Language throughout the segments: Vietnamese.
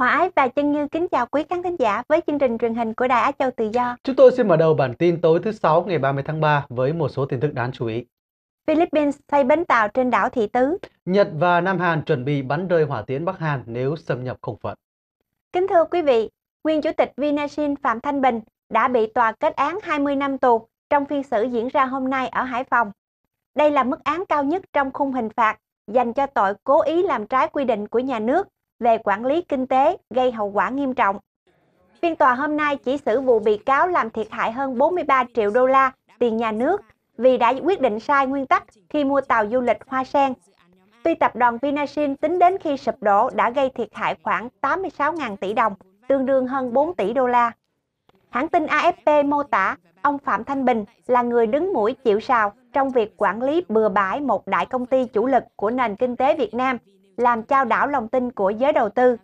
Hòa Ái và Chân Như kính chào quý khán thính giả với chương trình truyền hình của Đài Á Châu Tự Do. Chúng tôi xin mở đầu bản tin tối thứ Sáu ngày 30 tháng 3 với một số tin tức đáng chú ý. Philippines xây bến tàu trên đảo Thị Tứ. Nhật và Nam Hàn chuẩn bị bắn rơi hỏa tiễn Bắc Hàn nếu xâm nhập không phận. Kính thưa quý vị, nguyên chủ tịch Vinasin Phạm Thanh Bình đã bị tòa kết án 20 năm tù trong phiên xử diễn ra hôm nay ở Hải Phòng. Đây là mức án cao nhất trong khung hình phạt dành cho tội cố ý làm trái quy định của nhà nước về quản lý kinh tế gây hậu quả nghiêm trọng. Phiên tòa hôm nay chỉ xử vụ bị cáo làm thiệt hại hơn 43 triệu đô la tiền nhà nước vì đã quyết định sai nguyên tắc khi mua tàu du lịch Hoa Sen. Tuy tập đoàn Vinashin tính đến khi sụp đổ đã gây thiệt hại khoảng 86.000 tỷ đồng, tương đương hơn 4 tỷ đô la. Hãng tin AFP mô tả ông Phạm Thanh Bình là người đứng mũi chịu sào trong việc quản lý bừa bãi một đại công ty chủ lực của nền kinh tế Việt Nam làm trao đảo lòng tin của giới đầu tư.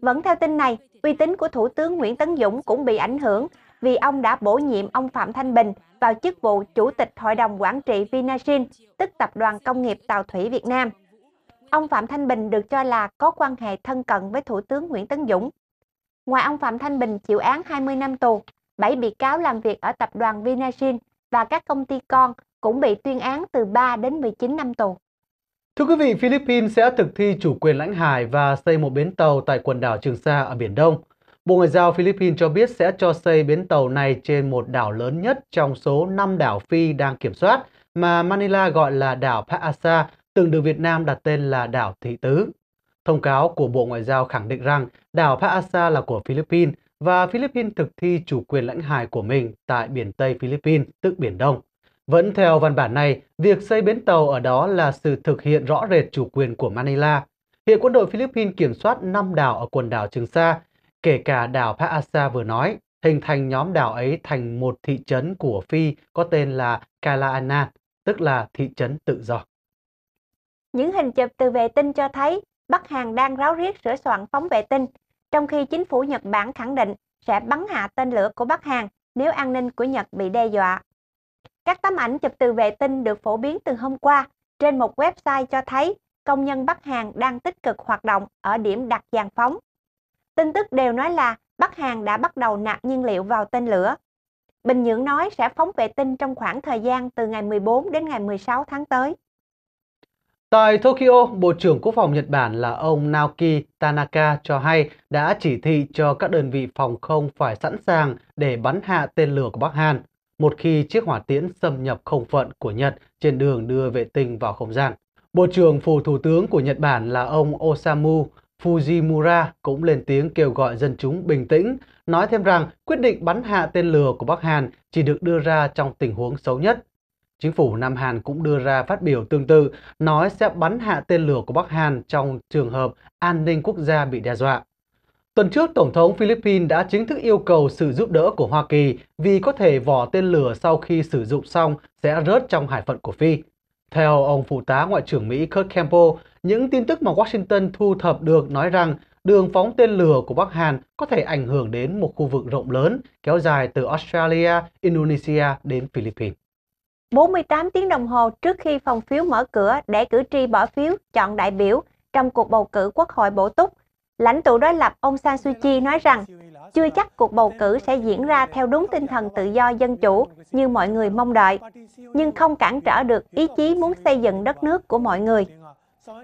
Vẫn theo tin này, uy tín của Thủ tướng Nguyễn Tấn Dũng cũng bị ảnh hưởng vì ông đã bổ nhiệm ông Phạm Thanh Bình vào chức vụ Chủ tịch Hội đồng Quản trị Vinasin, tức Tập đoàn Công nghiệp Tàu thủy Việt Nam. Ông Phạm Thanh Bình được cho là có quan hệ thân cận với Thủ tướng Nguyễn Tấn Dũng. Ngoài ông Phạm Thanh Bình chịu án 20 năm tù, 7 bị cáo làm việc ở tập đoàn Vinasin và các công ty con cũng bị tuyên án từ 3 đến 19 năm tù. Thưa quý vị, Philippines sẽ thực thi chủ quyền lãnh hải và xây một bến tàu tại quần đảo Trường Sa ở Biển Đông. Bộ Ngoại giao Philippines cho biết sẽ cho xây bến tàu này trên một đảo lớn nhất trong số 5 đảo Phi đang kiểm soát mà Manila gọi là đảo Paasa, từng được Việt Nam đặt tên là đảo Thị Tứ. Thông cáo của Bộ Ngoại giao khẳng định rằng đảo Paasa là của Philippines và Philippines thực thi chủ quyền lãnh hải của mình tại biển Tây Philippines, tức Biển Đông. Vẫn theo văn bản này, việc xây bến tàu ở đó là sự thực hiện rõ rệt chủ quyền của Manila. Hiện quân đội Philippines kiểm soát 5 đảo ở quần đảo Trường Sa, kể cả đảo Paasa vừa nói, hình thành nhóm đảo ấy thành một thị trấn của Phi có tên là Calaanan, tức là thị trấn tự do. Những hình chụp từ vệ tinh cho thấy Bắc Hàn đang ráo riết sửa soạn phóng vệ tinh, trong khi chính phủ Nhật Bản khẳng định sẽ bắn hạ tên lửa của Bắc Hàn nếu an ninh của Nhật bị đe dọa. Các tấm ảnh chụp từ vệ tinh được phổ biến từ hôm qua trên một website cho thấy công nhân Bắc Hàn đang tích cực hoạt động ở điểm đặt giàn phóng. Tin tức đều nói là Bắc Hàn đã bắt đầu nạp nhiên liệu vào tên lửa. Bình Nhưỡng nói sẽ phóng vệ tinh trong khoảng thời gian từ ngày 14 đến ngày 16 tháng tới. Tại Tokyo, Bộ trưởng Quốc phòng Nhật Bản là ông Naoki Tanaka cho hay đã chỉ thị cho các đơn vị phòng không phải sẵn sàng để bắn hạ tên lửa của Bắc Hàn một khi chiếc hỏa tiễn xâm nhập không phận của Nhật trên đường đưa vệ tinh vào không gian. Bộ trưởng phủ thủ tướng của Nhật Bản là ông Osamu Fujimura cũng lên tiếng kêu gọi dân chúng bình tĩnh, nói thêm rằng quyết định bắn hạ tên lửa của Bắc Hàn chỉ được đưa ra trong tình huống xấu nhất. Chính phủ Nam Hàn cũng đưa ra phát biểu tương tự, nói sẽ bắn hạ tên lửa của Bắc Hàn trong trường hợp an ninh quốc gia bị đe dọa. Tuần trước, Tổng thống Philippines đã chính thức yêu cầu sự giúp đỡ của Hoa Kỳ vì có thể vỏ tên lửa sau khi sử dụng xong sẽ rớt trong hải phận của Phi. Theo ông Phụ tá Ngoại trưởng Mỹ Kurt Campbell, những tin tức mà Washington thu thập được nói rằng đường phóng tên lửa của Bắc Hàn có thể ảnh hưởng đến một khu vực rộng lớn kéo dài từ Australia, Indonesia đến Philippines. 48 tiếng đồng hồ trước khi phòng phiếu mở cửa để cử tri bỏ phiếu chọn đại biểu trong cuộc bầu cử quốc hội bổ túc, Lãnh tụ đối lập ông San Suu Kyi nói rằng chưa chắc cuộc bầu cử sẽ diễn ra theo đúng tinh thần tự do dân chủ như mọi người mong đợi, nhưng không cản trở được ý chí muốn xây dựng đất nước của mọi người.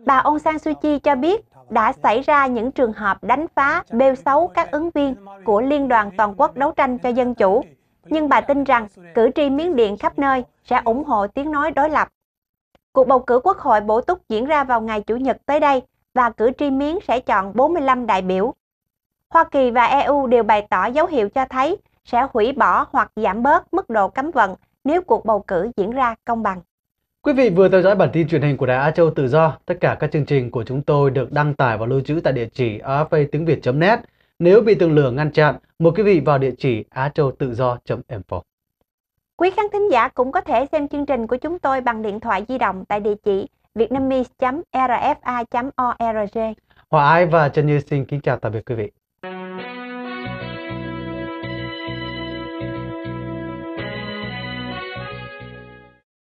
Bà ông San Suu Kyi cho biết đã xảy ra những trường hợp đánh phá, bêu xấu các ứng viên của Liên đoàn Toàn quốc đấu tranh cho dân chủ, nhưng bà tin rằng cử tri miếng Điện khắp nơi sẽ ủng hộ tiếng nói đối lập. Cuộc bầu cử quốc hội bổ túc diễn ra vào ngày Chủ nhật tới đây và cử tri Miến sẽ chọn 45 đại biểu. Hoa Kỳ và EU đều bày tỏ dấu hiệu cho thấy sẽ hủy bỏ hoặc giảm bớt mức độ cấm vận nếu cuộc bầu cử diễn ra công bằng. Quý vị vừa theo dõi bản tin truyền hình của Đài Á Châu Tự Do. Tất cả các chương trình của chúng tôi được đăng tải và lưu trữ tại địa chỉ afa tiếng net Nếu bị tường lửa ngăn chặn, mời quý vị vào địa chỉ á châu tự do.info. Quý khán thính giả cũng có thể xem chương trình của chúng tôi bằng điện thoại di động tại địa chỉ vietnamese.rfa.org Hòa Ái và Trần Như xin kính chào tạm biệt quý vị.